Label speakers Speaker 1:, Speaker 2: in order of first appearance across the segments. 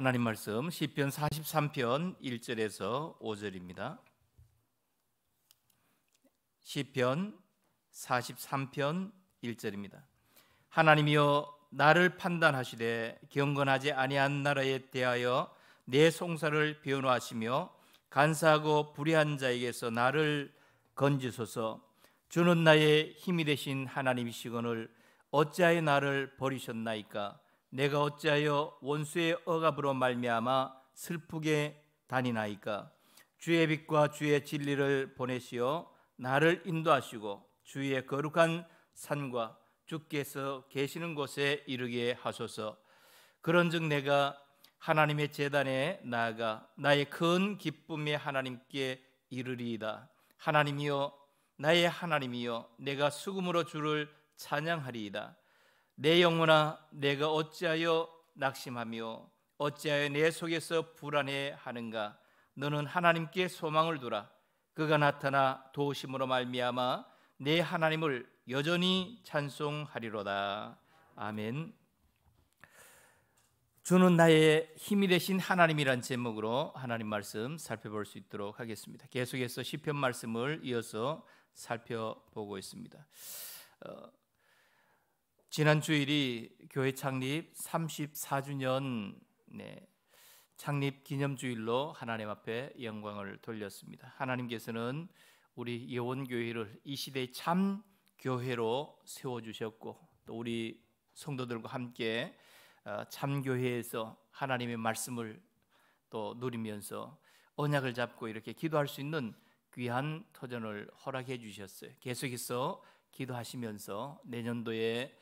Speaker 1: 하나님 말씀 시편 43편 1절에서 5절입니다. 시편 43편 1절입니다. 하나님이여 나를 판단하시되 경건하지 아니한 나라에 대하여 내 송사를 변호하시며 간사하고 불의한 자에게서 나를 건지소서 주는 나의 힘이 되신 하나님이시거늘 어찌하여 나를 버리셨나이까 내가 어찌하여 원수의 억압으로 말미암아 슬프게 다니나이까 주의 빛과 주의 진리를 보내시어 나를 인도하시고 주의 거룩한 산과 주께서 계시는 곳에 이르게 하소서 그런즉 내가 하나님의 재단에 나아가 나의 큰 기쁨의 하나님께 이르리이다 하나님이여 나의 하나님이여 내가 수금으로 주를 찬양하리이다 내 영혼아 내가 어찌하여 낙심하며 어찌하여 내 속에서 불안해 하는가 너는 하나님께 소망을 두라 그가 나타나 도심으로 말미암아 내 하나님을 여전히 찬송하리로다 아멘 주는 나의 힘이 되신 하나님이란 제목으로 하나님 말씀 살펴볼 수 있도록 하겠습니다 계속해서 시편 말씀을 이어서 살펴보고 있습니다 어, 지난 주일이 교회 창립 34주년 네, 창립 기념주일로 하나님 앞에 영광을 돌렸습니다. 하나님께서는 우리 예원교회를 이시대참 교회로 세워주셨고 또 우리 성도들과 함께 어, 참 교회에서 하나님의 말씀을 또 누리면서 언약을 잡고 이렇게 기도할 수 있는 귀한 터전을 허락해 주셨어요. 계속해서 기도하시면서 내년도에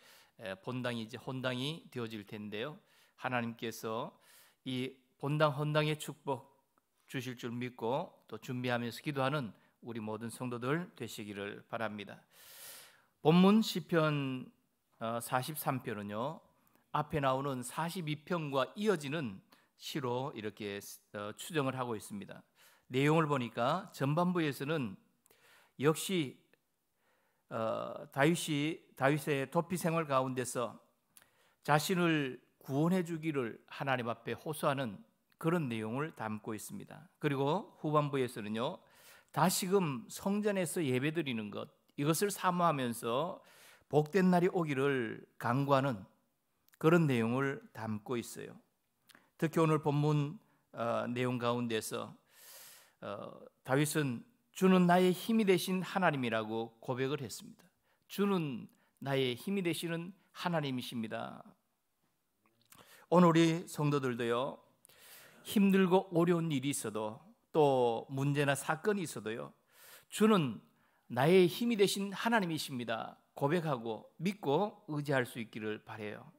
Speaker 1: 본당이 이제 혼당이 되어질 텐데요. 하나님께서 이 본당 헌당의 축복 주실 줄 믿고 또 준비하면서 기도하는 우리 모든 성도들 되시기를 바랍니다. 본문 시편 43편은요. 어, 앞에 나오는 42편과 이어지는 시로 이렇게 어, 추정을 하고 있습니다. 내용을 보니까 전반부에서는 역시 어, 다윗이 다윗의 도피 생활 가운데서 자신을 구원해 주기를 하나님 앞에 호소하는 그런 내용을 담고 있습니다. 그리고 후반부에서는요. 다시금 성전에서 예배드리는 것 이것을 사모하면서 복된 날이 오기를 간구하는 그런 내용을 담고 있어요. 특히 오늘 본문 어, 내용 가운데서 어, 다윗은 주는 나의 힘이 되신 하나님이라고 고백을 했습니다. 주는 나의 힘이 되시는 하나님이십니다. 오늘 우리 성도들도요. 힘들고 어려운 일이 있어도 또 문제나 사건이 있어도요. 주는 나의 힘이 되신 하나님이십니다. 고백하고 믿고 의지할 수 있기를 바래요.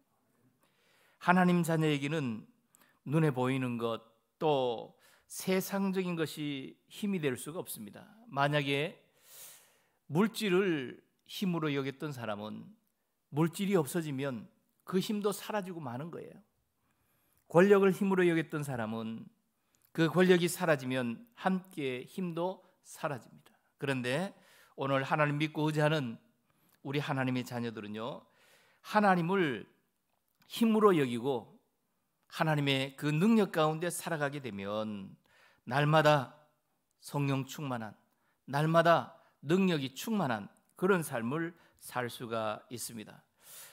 Speaker 1: 하나님 자녀에게는 눈에 보이는 것또 세상적인 것이 힘이 될 수가 없습니다. 만약에 물질을 힘으로 여겼던 사람은 물질이 없어지면 그 힘도 사라지고 마는 거예요. 권력을 힘으로 여겼던 사람은 그 권력이 사라지면 함께 힘도 사라집니다. 그런데 오늘 하나님 믿고 의지하는 우리 하나님의 자녀들은요, 하나님을 힘으로 여기고 하나님의 그 능력 가운데 살아가게 되면 날마다 성령 충만한 날마다 능력이 충만한 그런 삶을 살 수가 있습니다.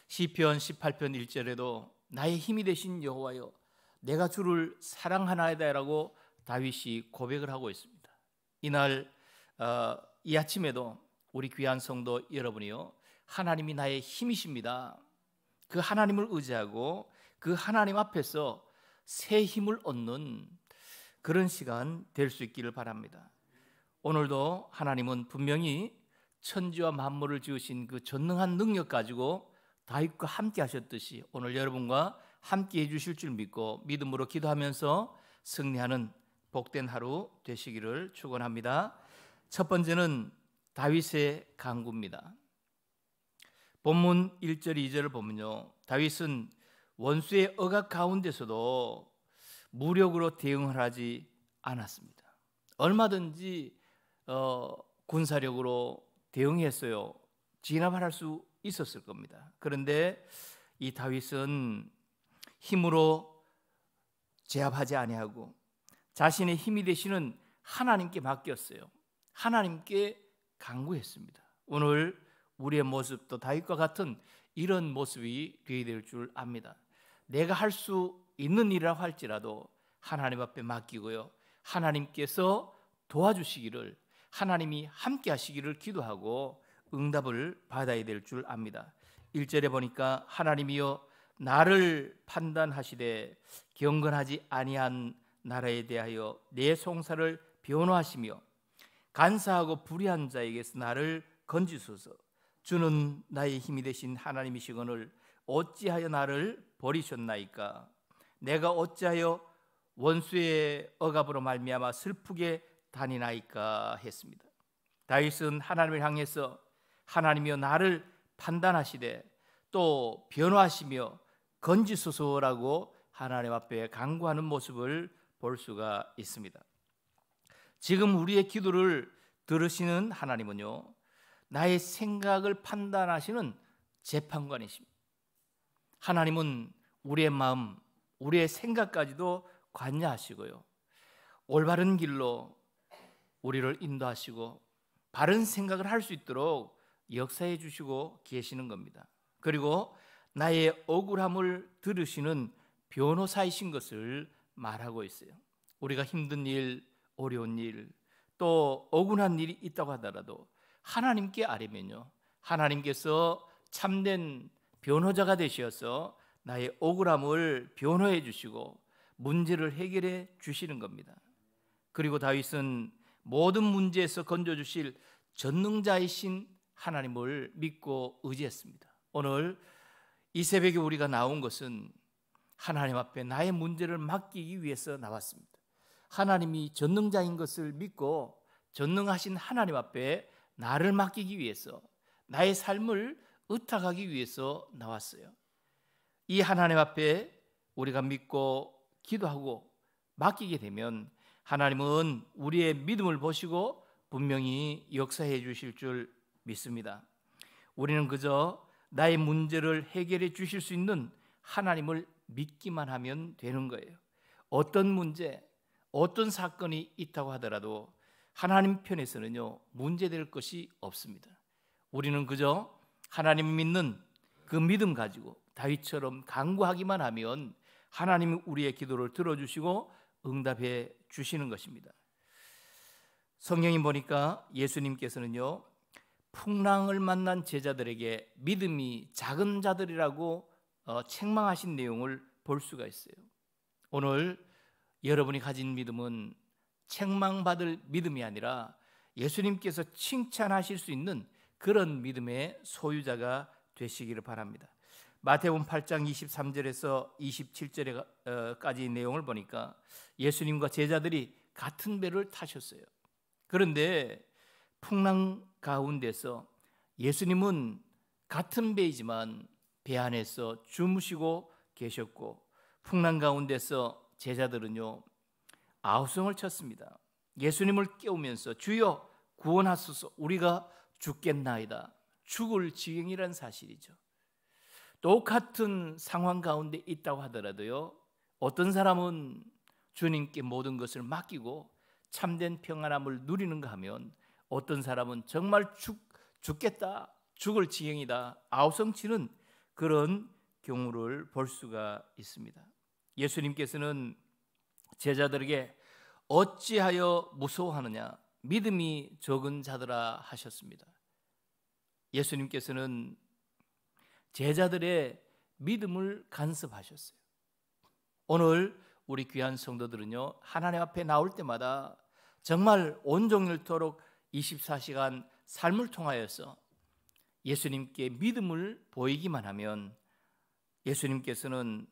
Speaker 1: 시편 18편 1절에도 나의 힘이 되신 여호와여 내가 주를 사랑하나이다라고 다윗이 고백을 하고 있습니다. 이날 어, 이 아침에도 우리 귀한 성도 여러분이요 하나님이 나의 힘이십니다. 그 하나님을 의지하고 그 하나님 앞에서 새 힘을 얻는 그런 시간 될 수 있기를 바랍니다. 오늘도 하나님은 분명히 천지와 만물을 지으신 그 전능한 능력 가지고 다윗과 함께 하셨듯이 오늘 여러분과 함께 해 주실 줄 믿고 믿음으로 기도하면서 승리하는 복된 하루 되시기를 축원합니다. 첫 번째는 다윗의 강구입니다. 본문 1절 2절을 보면요. 다윗은 원수의 억압 가운데서도 무력으로 대응을 하지 않았습니다. 얼마든지 어, 군사력으로 대응했어요. 진압할수 있었을 겁니다. 그런데 이 다윗은 힘으로 제압하지 아니하고 자신의 힘이 되시는 하나님께 맡겼어요. 하나님께 강구했습니다. 오늘 우리의 모습도 다윗과 같은 이런 모습이 되어야 될줄 압니다. 내가 할 수 있는 일이라고 할지라도 하나님 앞에 맡기고요. 하나님께서 도와주시기를 하나님이 함께 하시기를 기도하고 응답을 받아야 될 줄 압니다. 1절에 보니까 하나님이여 나를 판단하시되 경건하지 아니한 나라에 대하여 내 송사를 변호하시며 간사하고 불의한 자에게서 나를 건지소서 주는 나의 힘이 되신 하나님이시거늘 어찌하여 나를 버리셨나이까 내가 어찌하여 원수의 억압으로 말미암아 슬프게 다니나이까 했습니다. 다윗은 하나님을 향해서 하나님이여 나를 판단하시되 또 변화하시며 건지소서라고 하나님 앞에 간구하는 모습을 볼 수가 있습니다. 지금 우리의 기도를 들으시는 하나님은요. 나의 생각을 판단하시는 재판관이십니다. 하나님은 우리의 마음, 우리의 생각까지도 관여하시고요. 올바른 길로 우리를 인도하시고 바른 생각을 할 수 있도록 역사해 주시고 계시는 겁니다. 그리고 나의 억울함을 들으시는 변호사이신 것을 말하고 있어요. 우리가 힘든 일, 어려운 일, 또 억울한 일이 있다고 하더라도 하나님께 아뢰면요. 하나님께서 참된 변호자가 되셔서 나의 억울함을 변호해 주시고 문제를 해결해 주시는 겁니다. 그리고 다윗은 모든 문제에서 건져 주실 전능자이신 하나님을 믿고 의지했습니다. 오늘 이 새벽에 우리가 나온 것은 하나님 앞에 나의 문제를 맡기기 위해서 나왔습니다. 하나님이 전능자인 것을 믿고 전능하신 하나님 앞에 나를 맡기기 위해서 나의 삶을 의탁하기 위해서 나왔어요. 이 하나님 앞에 우리가 믿고 기도하고 맡기게 되면 하나님은 우리의 믿음을 보시고 분명히 역사해 주실 줄 믿습니다. 우리는 그저 나의 문제를 해결해 주실 수 있는 하나님을 믿기만 하면 되는 거예요. 어떤 문제, 어떤 사건이 있다고 하더라도 하나님 편에서는요, 문제될 것이 없습니다. 우리는 그저 하나님 믿는 그 믿음 가지고 다윗처럼 간구하기만 하면 하나님이 우리의 기도를 들어주시고 응답해 주시는 것입니다. 성경이 보니까 예수님께서는요 풍랑을 만난 제자들에게 믿음이 작은 자들이라고 어, 책망하신 내용을 볼 수가 있어요. 오늘 여러분이 가진 믿음은 책망받을 믿음이 아니라 예수님께서 칭찬하실 수 있는 그런 믿음의 소유자가 되시기를 바랍니다. 마태복음 8장 23절에서 27절까지의 내용을 보니까 예수님과 제자들이 같은 배를 타셨어요. 그런데 풍랑 가운데서 예수님은 같은 배이지만 배 안에서 주무시고 계셨고 풍랑 가운데서 제자들은요 아우성을 쳤습니다. 예수님을 깨우면서 주여 구원하소서 우리가 죽겠나이다. 죽을 지경이란 사실이죠. 똑같은 상황 가운데 있다고 하더라도요. 어떤 사람은 주님께 모든 것을 맡기고 참된 평안함을 누리는가 하면 어떤 사람은 정말 죽, 죽겠다. 죽을 지경이다. 아우성치는 그런 경우를 볼 수가 있습니다. 예수님께서는 제자들에게 어찌하여 무서워하느냐 믿음이 적은 자들아 하셨습니다. 예수님께서는 제자들의 믿음을 간섭하셨어요. 오늘 우리 귀한 성도들은요, 하나님 앞에 나올 때마다 정말 온종일토록 24시간 삶을 통하여서 예수님께 믿음을 보이기만 하면 예수님께서는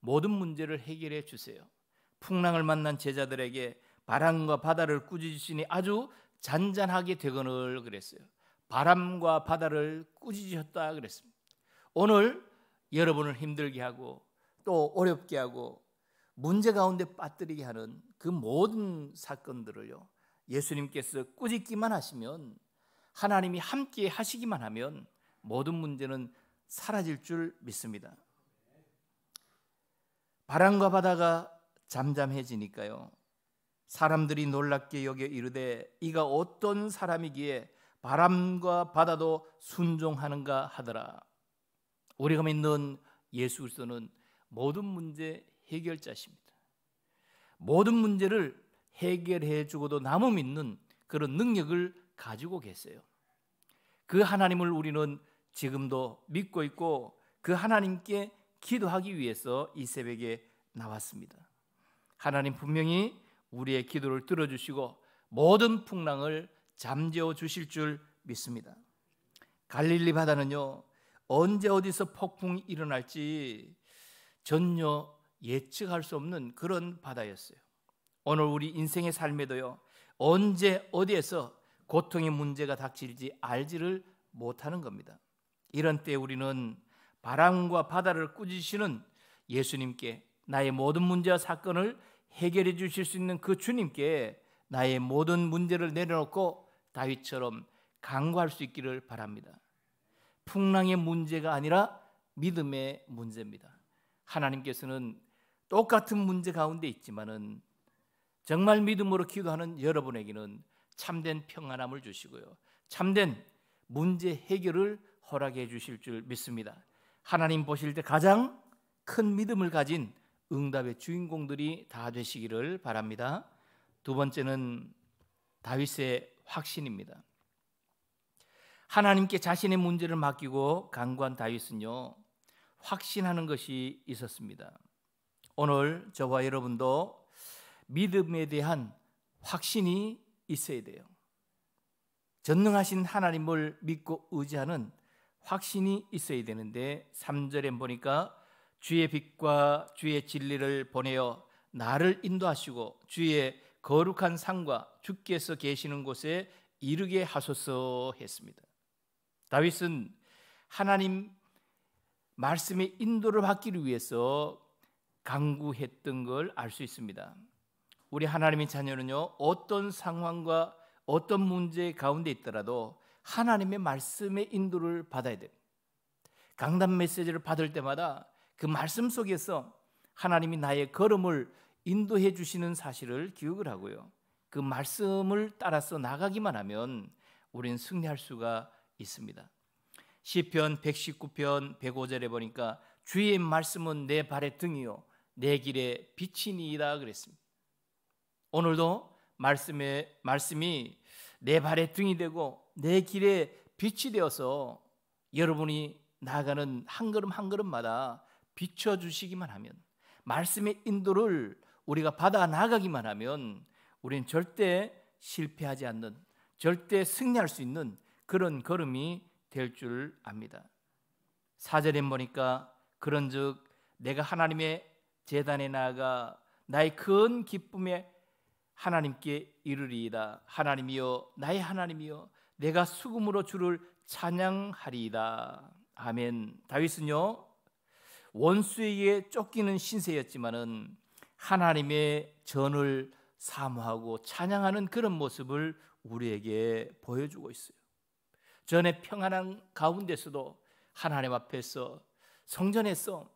Speaker 1: 모든 문제를 해결해 주세요. 풍랑을 만난 제자들에게 바람과 바다를 꾸짖으시니 아주 잔잔하게 되거늘 그랬어요. 바람과 바다를 꾸짖으셨다 그랬습니다. 오늘 여러분을 힘들게 하고 또 어렵게 하고 문제 가운데 빠뜨리게 하는 그 모든 사건들을요. 예수님께서 꾸짖기만 하시면 하나님이 함께 하시기만 하면 모든 문제는 사라질 줄 믿습니다. 바람과 바다가 잠잠해지니까요. 사람들이 놀랍게 여겨 이르되 이가 어떤 사람이기에 바람과 바다도 순종하는가 하더라. 우리가 믿는 예수 그리스도는 모든 문제 해결자십니다. 모든 문제를 해결해 주고도 남음 있는 그런 능력을 가지고 계세요. 그 하나님을 우리는 지금도 믿고 있고 그 하나님께 기도하기 위해서 이 새벽에 나왔습니다. 하나님 분명히 우리의 기도를 들어주시고 모든 풍랑을 잠재워 주실 줄 믿습니다. 갈릴리 바다는요 언제 어디서 폭풍이 일어날지 전혀 예측할 수 없는 그런 바다였어요. 오늘 우리 인생의 삶에도요 언제 어디에서 고통의 문제가 닥칠지 알지를 못하는 겁니다. 이런 때 우리는 바람과 바다를 꾸짖으시는 예수님께 나의 모든 문제와 사건을 해결해 주실 수 있는 그 주님께 나의 모든 문제를 내려놓고 다윗처럼 강구할 수 있기를 바랍니다. 풍랑의 문제가 아니라 믿음의 문제입니다. 하나님께서는 똑같은 문제 가운데 있지만은 정말 믿음으로 기도하는 여러분에게는 참된 평안함을 주시고요. 참된 문제 해결을 허락해 주실 줄 믿습니다. 하나님 보실 때 가장 큰 믿음을 가진 응답의 주인공들이 다 되시기를 바랍니다. 두 번째는 다윗의 확신입니다. 하나님께 자신의 문제를 맡기고 간구한 다윗은요. 확신하는 것이 있었습니다. 오늘 저와 여러분도 믿음에 대한 확신이 있어야 돼요. 전능하신 하나님을 믿고 의지하는 확신이 있어야 되는데 3절에 보니까 주의 빛과 주의 진리를 보내어 나를 인도하시고 주의 거룩한 상과 주께서 계시는 곳에 이르게 하소서 했습니다. 다윗은 하나님 말씀의 인도를 받기를 위해서 강구했던 걸 알 수 있습니다. 우리 하나님의 자녀는요 어떤 상황과 어떤 문제 가운데 있더라도 하나님의 말씀의 인도를 받아야 돼. 강단 메시지를 받을 때마다 그 말씀 속에서 하나님이 나의 걸음을 인도해 주시는 사실을 기억을 하고요. 그 말씀을 따라서 나가기만 하면 우리는 승리할 수가 있습니다. 시편 119편 105절에 보니까 주의 말씀은 내 발의 등이요 내 길의 빛이니이다 그랬습니다. 오늘도 말씀의 말씀이 내 발의 등이 되고 내 길의 빛이 되어서 여러분이 나가는한 걸음 한 걸음마다 비춰주시기만 하면 말씀의 인도를 우리가 받아 나가기만 하면 우리는 절대 실패하지 않는 절대 승리할 수 있는 그런 걸음이 될 줄 압니다. 사절에 보니까 그런즉 내가 하나님의 재단에 나아가 나의 큰 기쁨에 하나님께 이르리이다. 하나님이여 나의 하나님이여 내가 수금으로 주를 찬양하리이다. 아멘. 다윗은요 원수에게 쫓기는 신세였지만은 하나님의 전을 사모하고 찬양하는 그런 모습을 우리에게 보여주고 있어요. 전의 평안한 가운데서도 하나님 앞에서 성전에서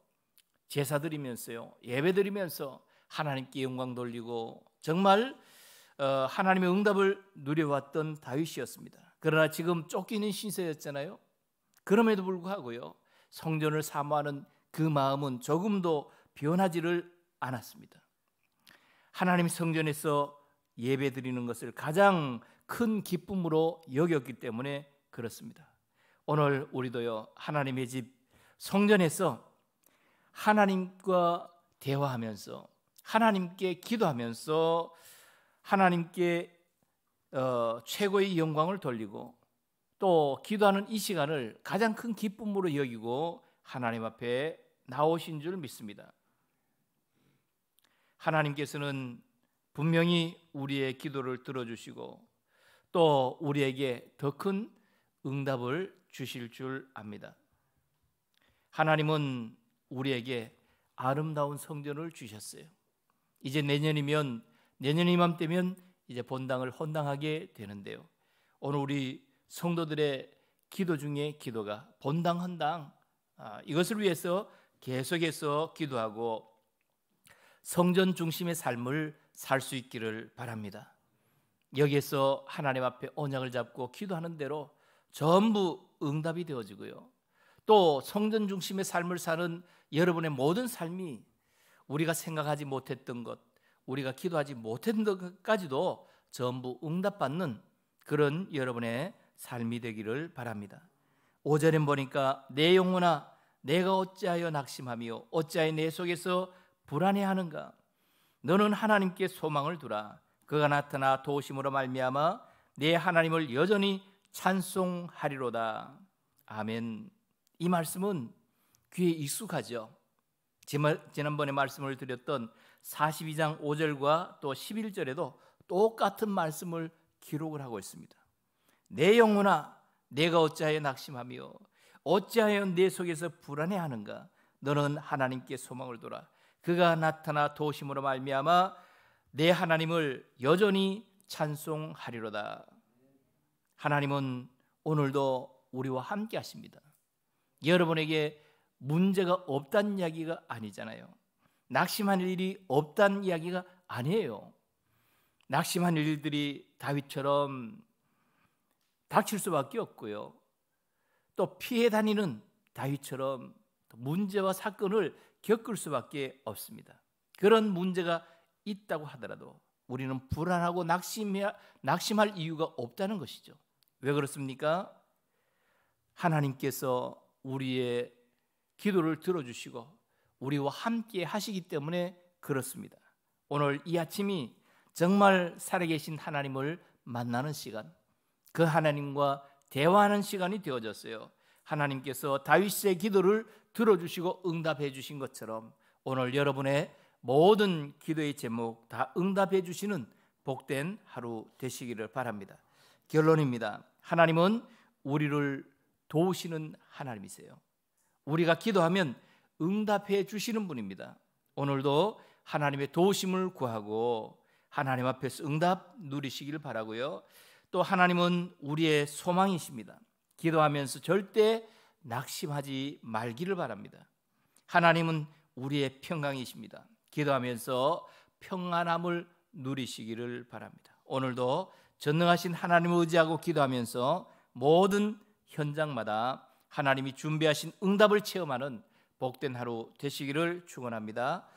Speaker 1: 제사 드리면서요 예배 드리면서 하나님께 영광 돌리고 정말 어, 하나님의 응답을 누려왔던 다윗이었습니다. 그러나 지금 쫓기는 신세였잖아요. 그럼에도 불구하고요 성전을 사모하는 그 마음은 조금도 변하지를 않았습니다. 하나님 성전에서 예배 드리는 것을 가장 큰 기쁨으로 여겼기 때문에 그렇습니다. 오늘 우리도요 하나님의 집 성전에서 하나님과 대화하면서 하나님께 기도하면서 하나님께 어, 최고의 영광을 돌리고 또 기도하는 이 시간을 가장 큰 기쁨으로 여기고 하나님 앞에 나오신 줄 믿습니다. 하나님께서는 분명히 우리의 기도를 들어주시고 또 우리에게 더 큰 응답을 주실 줄 압니다. 하나님은 우리에게 아름다운 성전을 주셨어요. 이제 내년이면 내년 이맘때면 이제 본당을 헌당하게 되는데요. 오늘 우리 성도들의 기도 중에 기도가 본당 헌당 아, 이것을 위해서 계속해서 기도하고 성전 중심의 삶을 살 수 있기를 바랍니다. 여기에서 하나님 앞에 언약을 잡고 기도하는 대로 전부 응답이 되어지고요. 또 성전 중심의 삶을 사는 여러분의 모든 삶이 우리가 생각하지 못했던 것, 우리가 기도하지 못했던 것까지도 전부 응답받는 그런 여러분의 삶이 되기를 바랍니다. 오절에 보니까 내 영혼아 내가 어찌하여 낙심하며 어찌하여 내 속에서 불안해하는가? 너는 하나님께 소망을 두라. 그가 나타나 도심으로 말미암아 내 하나님을 여전히 찬송하리로다. 아멘. 이 말씀은 귀에 익숙하죠. 지난번에 말씀을 드렸던 42장 5절과 또 11절에도 똑같은 말씀을 기록을 하고 있습니다. 내 영혼아, 내가 어찌하여 낙심하며 어찌하여 내 속에서 불안해하는가? 너는 하나님께 소망을 돌아 그가 나타나 도심으로 말미암아 내 하나님을 여전히 찬송하리로다. 하나님은 오늘도 우리와 함께 하십니다. 여러분에게 문제가 없단 이야기가 아니잖아요. 낙심한 일이 없단 이야기가 아니에요. 낙심한 일들이 다윗처럼 닥칠 수밖에 없고요. 또 피해 다니는 다윗처럼 문제와 사건을 겪을 수밖에 없습니다. 그런 문제가 있다고 하더라도 우리는 불안하고 낙심해야, 낙심할 이유가 없다는 것이죠. 왜 그렇습니까? 하나님께서 우리의 기도를 들어주시고 우리와 함께 하시기 때문에 그렇습니다. 오늘 이 아침이 정말 살아계신 하나님을 만나는 시간, 그 하나님과 대화하는 시간이 되어졌어요. 하나님께서 다윗의 기도를 들어주시고 응답해 주신 것처럼 오늘 여러분의 모든 기도의 제목 다 응답해 주시는 복된 하루 되시기를 바랍니다. 결론입니다. 하나님은 우리를 도우시는 하나님이세요. 우리가 기도하면 응답해 주시는 분입니다. 오늘도 하나님의 도우심을 구하고 하나님 앞에서 응답 누리시길 바라고요. 또 하나님은 우리의 소망이십니다. 기도하면서 절대 낙심하지 말기를 바랍니다. 하나님은 우리의 평강이십니다. 기도하면서 평안함을 누리시기를 바랍니다. 오늘도 전능하신 하나님을 의지하고 기도하면서 모든 현장마다 하나님이 준비하신 응답을 체험하는 복된 하루 되시기를 축원합니다.